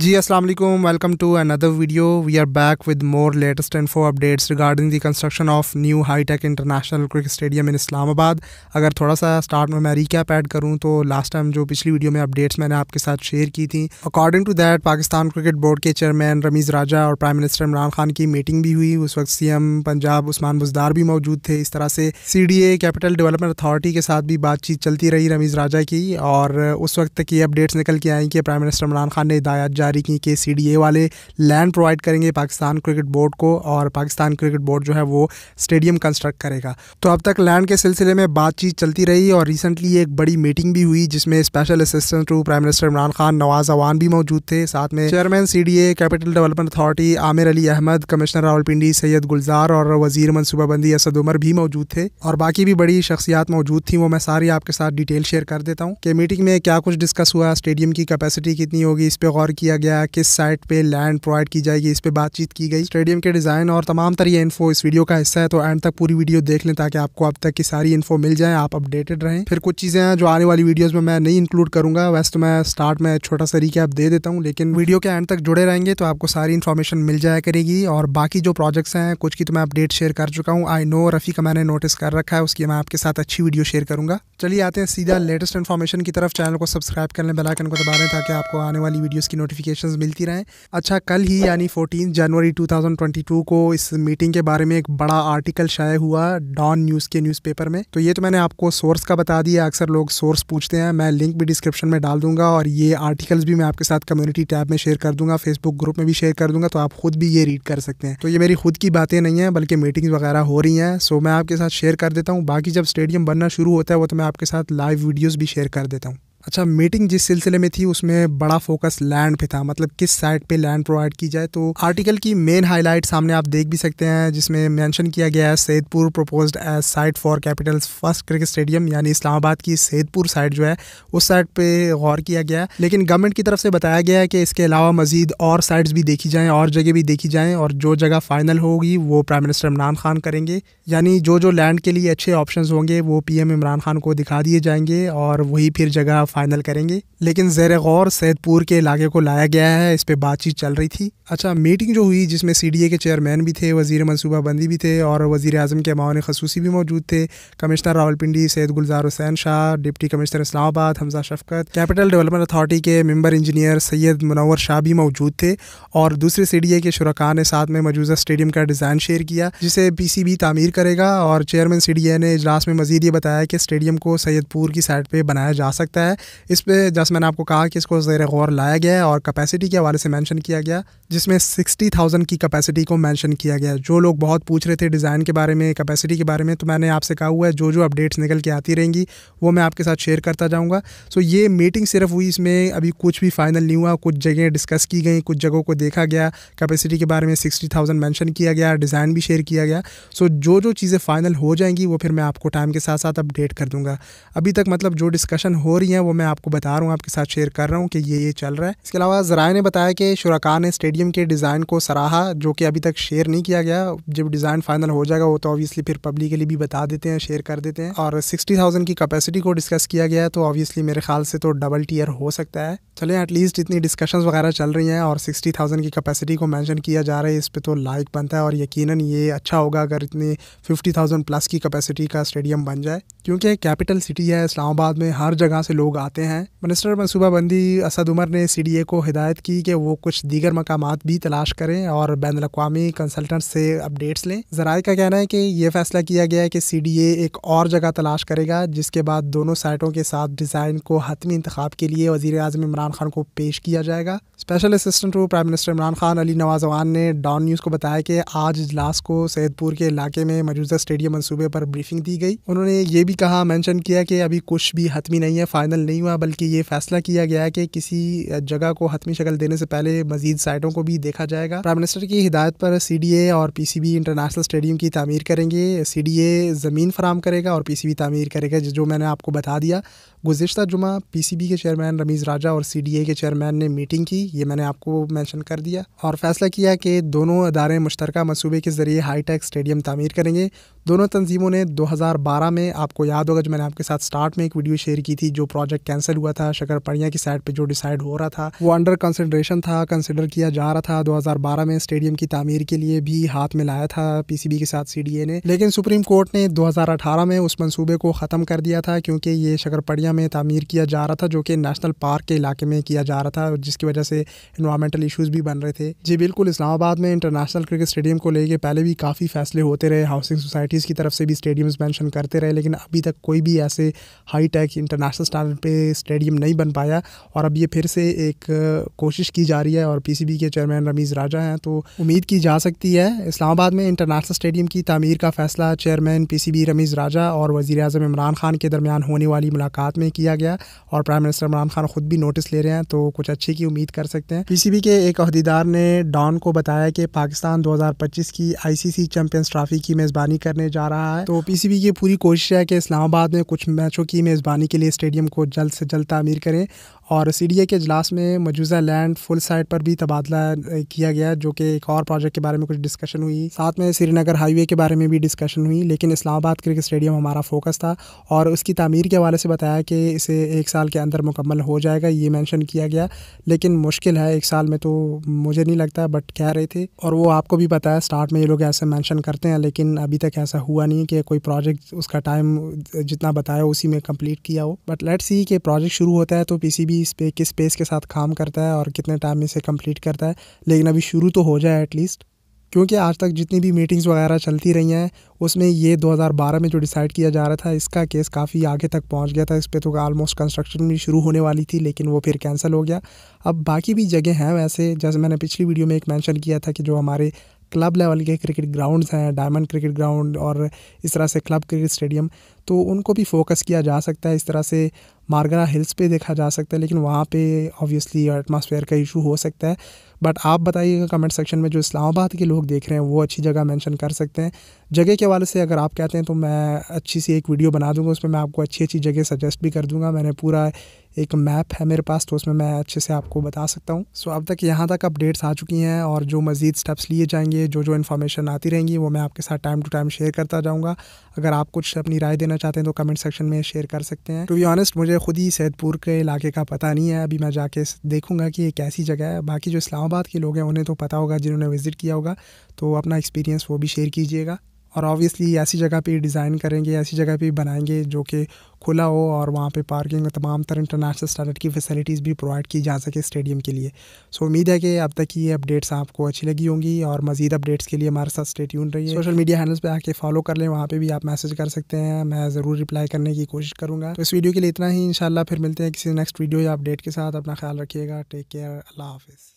ji Aslam welcome to another video we are back with more latest info updates regarding the construction of new high tech international cricket stadium in Islamabad अगर थोड़ा सा start में मैं recap add करूँ तो last time जो पिछली video में अपडेट्स मैंने आपके साथ शेयर की थी according to that Pakistan cricket board के चेयरमैन रमीज़ राजा और प्राइम मिनिस्टर इमरान खान की मीटिंग भी हुई उस वक्त सी एम पंजाब उस्मान बुजदार भी मौजूद थे इस तरह से C D A capital development authority के साथ भी बातचीत चलती रही रमीज़ राजा की और उस वक्त तक ये अपडेट्स निकल के आई कि प्राइम मिनिस्टर इमरान खान ने हिदायत जारी की कि सी वाले लैंड प्रोवाइड करेंगे पाकिस्तान क्रिकेट बोर्ड को और पाकिस्तान क्रिकेट बोर्ड जो है वो स्टेडियम कंस्ट्रक्ट करेगा तो अब तक लैंड के सिलसिले में बातचीत चलती रही और रिसेंटली एक बड़ी मीटिंग भी हुई जिसमें special assistant to prime minister Imran Khan Nawaz Awan भी मौजूद थे साथ में chairman C capital development authority Aamir Ali Ahmad commissioner Rawalpindi Syed Gulzar और वजीर मनसूबाबंदी असद उमर भी मौजूद थे और बाकी भी बड़ी शख्सियात मौजूद थी वो मैं सारी आपके साथ डिटेल शेयर कर देता हूँ कि मीटिंग में क्या कुछ डिस्कस हुआ स्टेडियम की कैपेसिटी कितनी होगी इस पर गौर किया किया गया किस साइट पे लैंड प्रोवाइड की जाएगी इस पर बातचीत की गई स्टेडियम के डिज़ाइन और तमाम तरह इन्फो इस वीडियो का हिस्सा है तो एंड तक पूरी वीडियो देख लें ताकि आपको अब तक की सारी इन्फो मिल जाए आप अपडेटेड रहें फिर कुछ चीज़ें हैं जो आने वाली वीडियोज़ में मैं नहीं इंक्लूड करूंगा वैसे तो मैं स्टार्ट में छोटा सा रिकेप दे देता हूँ लेकिन वीडियो के एंड तक जुड़े रहेंगे तो आपको सारी इन्फॉर्मेशन मिल जाया करेगी और बाकी जो प्रोजेक्ट्स हैं कुछ की तो मैं अपडेट शेयर कर चुका हूँ आई नो रफ़ी का मैंने नोटिस कर रखा है उसकी मैं आपके साथ अच्छी वीडियो शेयर करूंगा चलिए आते हैं सीधा लेटेस्ट इन्फॉर्मेशन की तरफ चैनल को सब्सक्राइब कर लें बेलाइकन को दबा लें ताकि आपको आने वाली वीडियोज़ की नोटिफिकेशन नोटिफिकेशन मिलती रहें अच्छा कल ही यानी फोर्टीन जनवरी 2022 को इस मीटिंग के बारे में एक बड़ा आर्टिकल शाये हुआ डॉन न्यूज़ के न्यूज़पेपर में तो ये तो मैंने आपको सोर्स का बता दिया अक्सर लोग सोर्स पूछते हैं मैं लिंक भी डिस्क्रिप्शन में डाल दूंगा और ये आर्टिकल्स भी मैं आपके साथ कम्युनिटी टैब में शेयर कर दूंगा फेसबुक ग्रुप में भी शेयर कर दूंगा तो आप खुद भी ये रीड कर सकते हैं तो ये मेरी खुद की बातें नहीं है बल्कि मीटिंग्स वगैरह हो रही हैं सो मैं आपके साथ शेयर कर देता हूँ बाकी जब स्टेडियम बनना शुरू होता है वो तो मैं आपके साथ लाइव वीडियोज़ भी शेयर कर देता हूँ अच्छा मीटिंग जिस सिलसिले में थी उसमें बड़ा फोकस लैंड पे था मतलब किस साइड पे लैंड प्रोवाइड की जाए तो आर्टिकल की मेन हाईलाइट सामने आप देख भी सकते हैं जिसमें मेंशन किया गया है Saidpur propose as site for capitals first cricket stadium यानी इस्लामाबाद की सैदपुर साइड जो है उस साइड पर गौर किया गया है लेकिन गवर्नमेंट की तरफ से बताया गया है कि इसके अलावा मजीद और साइड्स भी देखी जाएँ और जगह भी देखी जाएँ और जो जगह फाइनल होगी वो प्राइम मिनिस्टर इमरान खान करेंगे यानी जो जो लैंड के लिए अच्छे ऑप्शन होंगे वो पी इमरान खान को दिखा दिए जाएंगे और वही फिर जगह फाइनल करेंगे लेकिन ज़ैर गौर सैदपुर के इलाके को लाया गया है इस पर बातचीत चल रही थी अच्छा मीटिंग जो हुई जिसमें सी डी ए के चेयरमैन भी थे वजीर मनसूबाबंदी भी थे और वजीर अजम के मावन खसूसी भी मौजूद थे commissioner Rawalpindi Syed Gulzar Hussain Shah deputy commissioner Islamabad Hamza Shafqat capital development authority के मेम्बर इंजीनियर सैयद मुनवर शाह भी मौजूद थे और दूसरे सी डी ए के शुरा ने साथ में मौजूदा स्टेडियम का डिज़ाइन शेयर किया जिसे पी सी बी तामीर करेगा और चेयरमैन सी डी ए ने इजलास में मजीद ये बताया कि स्टेडियम को सैदपुर की साइड पर बनाया जा सकता है इस पर जैसे मैंने आपको कहा कि इसको ज़ेर गौर लाया गया है और कैपेसिटी के हवाले से मैंशन किया गया जिसमें सिक्सटी थाउजेंड की कैपेसिटी को मैंशन किया गया जो लोग बहुत पूछ रहे थे डिज़ाइन के बारे में कैपेसिटी के बारे में तो मैंने आपसे कहा हुआ है जो जो अपडेट्स निकल के आती रहेंगी वो मैं आपके साथ शेयर करता जाऊँगा सो ये मीटिंग सिर्फ हुई इसमें अभी कुछ भी फाइनल नहीं हुआ कुछ जगह डिस्कस की गई कुछ जगहों को देखा गया कैपेसिटी के बारे में सिक्सटी थाउजेंड मैंशन किया गया डिज़ाइन भी शेयर किया गया सो जो जो चीज़ें फाइनल हो जाएंगी वो फिर मैं आपको टाइम के साथ साथ अपडेट कर दूंगा अभी तक मतलब जो डिस्कशन हो रही हैं वो मैं आपको बता रहा हूँ आपके साथ शेयर कर रहा हूँ कि ये ये चल रहा है इसके अलावा जराए ने बताया कि शुराकार ने स्टेडियम के डिज़ाइन को सराहा जो कि अभी तक शेयर नहीं किया गया जब डिज़ाइन फाइनल हो जाएगा वो तो ऑब्वियसली फिर पब्लिक के लिए भी बता देते हैं शेयर कर देते हैं और सिक्सटी थाउजेंड की कपेसिटी को डिस्कस किया गया तो ऑब्वियसली मेरे ख्याल से तो डबल टीयर हो सकता है चले एटलीस्ट इतनी डिस्कशंस वगैरह चल रही हैं और सिक्सटी थाउजेंड की कैपेसिटी को मेंशन किया जा रहा है इस पर तो लाइक बनता है और यकीनन ये अच्छा होगा अगर इतनी फिफ्टी थाउजेंड प्लस की कैपेसिटी का स्टेडियम बन जाए क्योंकि कैपिटल सिटी है इस्लामाबाद में हर जगह से लोग आते हैं मिनिस्टर मनसूबाबंदी असद उमर ने सी डी ए को हिदायत की कि वो कुछ दीगर मकाम भी तलाश करें और बैन अवी कंसल्टेंट से अपडेट्स लें जराये का कहना है कि यह फैसला किया गया है कि सी डी ए एक और जगह तलाश करेगा जिसके बाद दोनों साइटों के साथ डिज़ाइन को हतमी इंतखब के लिए वजीर अजम इमरान खान को पेश किया जाएगा special assistant to prime minister Imran Khan Ali Nawaz Awan ने डॉन न्यूज़ को बताया कि आज इजलास को सैदपुर के इलाके में मौजूदा स्टेडियम मनसूबे पर ब्रीफिंग दी गई उन्होंने ये भी कहा मैंशन किया कि अभी कुछ भी हतमी नहीं है फाइनल नहीं हुआ बल्कि ये फैसला किया गया है कि किसी जगह को हतमी शक्ल देने से पहले मजीद साइटों को भी देखा जाएगा प्राइम मिनिस्टर की हिदायत पर सी डी ए और P C B international stadium की तमीर करेंगे सी डी ए ज़मीन फराम करेगा और पी सी बी तमीर करेगा जो मैंने आपको बता दिया गुजशत जुमा पी सी बी के चेयरमैन रमीज़ राजा और सी डी ए के चेयरमैन ने मीटिंग की ये मैंने आपको मैंशन कर दिया और फैसला किया कि दोनों अदारे मुश्तरक मनसूबे के ज़रिए हाईटेक स्टेडियम तमीर करेंगे दोनों तंजीमों ने 2012 में आपको याद होगा जो मैंने आपके साथ स्टार्ट में एक वीडियो शेयर की थी जो प्रोजेक्ट कैंसिल हुआ था पड़िया की साइड पर जो डिसाइड हो रहा था वो अंडर कंसिड्रेशन था कंसिडर किया जा रहा था 2012 में स्टेडियम की तमीर के लिए भी हाथ में लाया था पीसीबी के साथ सी ने लेकिन सुप्रीम कोर्ट ने दो में उस मनसूबे को ख़त्म कर दिया था क्योंकि ये शकर में तमीर किया जा रहा था जो कि नेशनल पार्क के इलाके में किया जा रहा था जिसकी वजह से इन्वायरमेंटल इशूज़ भी बन रहे थे जी बिल्कुल इस्लामाबाद में इंटरनेशनल क्रिकेट स्टेडियम को लेकर पहले भी काफ़ी फैसले होते रहे हाउसिंग सोसाइटी सिटीज़ की तरफ से भी स्टेडियम्स मेंशन करते रहे लेकिन अभी तक कोई भी ऐसे हाई टेक इंटरनेशनल स्टैंडर्ड पे स्टेडियम नहीं बन पाया और अब ये फिर से एक कोशिश की जा रही है और पी के चेयरमैन रमीज़ राजा हैं तो उम्मीद की जा सकती है इस्लामाबाद में इंटरनेशनल स्टेडियम की तमीर का फैसला चेयरमैन पी रमीज़ राजा और वज़ी अजम इमरान खान के दरमियान होने वाली मुलाकात में किया गया और प्राइम मिनिस्टर इमरान खान खुद भी नोटिस ले रहे हैं तो कुछ अच्छे की उम्मीद कर सकते हैं पीसीबी के एक अहदेदार ने डॉन को बताया कि पाकिस्तान 2025 की आईसीसी चैंपियंस ट्रॉफी की मेज़बानी करने होने जा रहा है तो पीसीबी की पूरी कोशिश है कि इस्लामाबाद में कुछ मैचों की मेज़बानी के लिए स्टेडियम को जल्द से जल्द तमीर करें और सी के अजलास में मौजूदा लैंड फुल साइड पर भी तबादला किया गया जो कि एक और प्रोजेक्ट के बारे में कुछ डिस्कशन हुई साथ में श्रीनगर हाईवे के बारे में भी डिस्कशन हुई लेकिन इस्लामाबाद क्रिकेट स्टेडियम हमारा फोकस था और उसकी तमीर के हवाले से बताया कि इसे एक साल के अंदर मुकम्मल हो जाएगा ये मैंशन किया गया लेकिन मुश्किल है एक साल में तो मुझे नहीं लगता बट कह रहे थे और वो आपको भी पता है स्टार्ट में ये लोग ऐसे मैंशन करते हैं लेकिन अभी तक ऐसा ऐसा हुआ नहीं कि कोई प्रोजेक्ट उसका टाइम जितना बताया उसी में कंप्लीट किया हो बट लेट सी कि प्रोजेक्ट शुरू होता है तो पी सी बी इस पे किस पेस के साथ काम करता है और कितने टाइम में इसे कम्प्लीट करता है लेकिन अभी शुरू तो हो जाए एटलीस्ट क्योंकि आज तक जितनी भी मीटिंग्स वगैरह चलती रही हैं उसमें ये 2012 में जो डिसाइड किया जा रहा था इसका केस काफ़ी आगे तक पहुंच गया था इस पर तो आलमोस्ट कंस्ट्रक्शन भी शुरू होने वाली थी लेकिन वो फिर कैंसिल हो गया अब बाकी भी जगह हैं वैसे जैसे मैंने पिछली वीडियो में एक मेंशन किया था कि जो हमारे क्लब लेवल के क्रिकेट ग्राउंड्स हैं डायमंड क्रिकेट ग्राउंड और इस तरह से क्लब क्रिकेट स्टेडियम तो उनको भी फोकस किया जा सकता है इस तरह से मार्गरा हिल्स पे देखा जा सकता है लेकिन वहाँ पे ऑब्वियसली एटमॉस्फेयर का इशू हो सकता है बट आप बताइएगा कमेंट सेक्शन में जो इस्लामाबाद के लोग देख रहे हैं वो अच्छी जगह मेंशन कर सकते हैं जगह के हवाले से अगर आप कहते हैं तो मैं अच्छी सी एक वीडियो बना दूंगा उसमें मैं आपको अच्छी अच्छी जगह सजेस्ट भी कर दूंगा मैंने पूरा एक मैप है मेरे पास तो उसमें मैं अच्छे से आपको बता सकता हूँ सो अब तक यहाँ तक अपडेट्स आ चुकी हैं और जो मज़ीद स्टेप्स लिए जाएंगे जो जो इन्फॉर्मेशन आती रहेंगी वो मैं आपके साथ टाइम टू टाइम शेयर करता जाऊँगा अगर आप कुछ अपनी राय देना करना चाहते हैं तो कमेंट सेक्शन में शेयर कर सकते हैं टू बी ऑनेस्ट मुझे खुद ही सैदपुर के इलाके का पता नहीं है अभी मैं जाके देखूंगा कि ये कैसी जगह है बाकी जो इस्लामाबाद के लोग हैं उन्हें तो पता होगा जिन्होंने विज़िट किया होगा तो अपना एक्सपीरियंस वो भी शेयर कीजिएगा और ऑब्वियसली ऐसी जगह पे डिज़ाइन करेंगे ऐसी जगह पे बनाएंगे जो कि खुला हो और वहाँ पे पार्किंग तमाम तरह इंटरनेशनल स्टैंडर्ड की फैसिलिटीज़ भी प्रोवाइड की जा सके स्टेडियम के लिए सो so, उम्मीद है कि अब तक ये अपडेट्स आपको अच्छी लगी होंगी और मजीद अपडेट्स के लिए हमारे साथ स्टे रही रहिए सोशल मीडिया हैंडल्स पर आके फॉलो कर लें वहाँ पर भी आप मैसेज कर सकते हैं मैं ज़रूर रिप्लाई करने की कोशिश करूँगा तो इस वीडियो के लिए इतना ही इन फिर मिलते हैं किसी नेक्स्ट वीडियो या अपडेट के साथ अपना ख्याल रखिएगा टेक केयर अल्लाह हाफिज़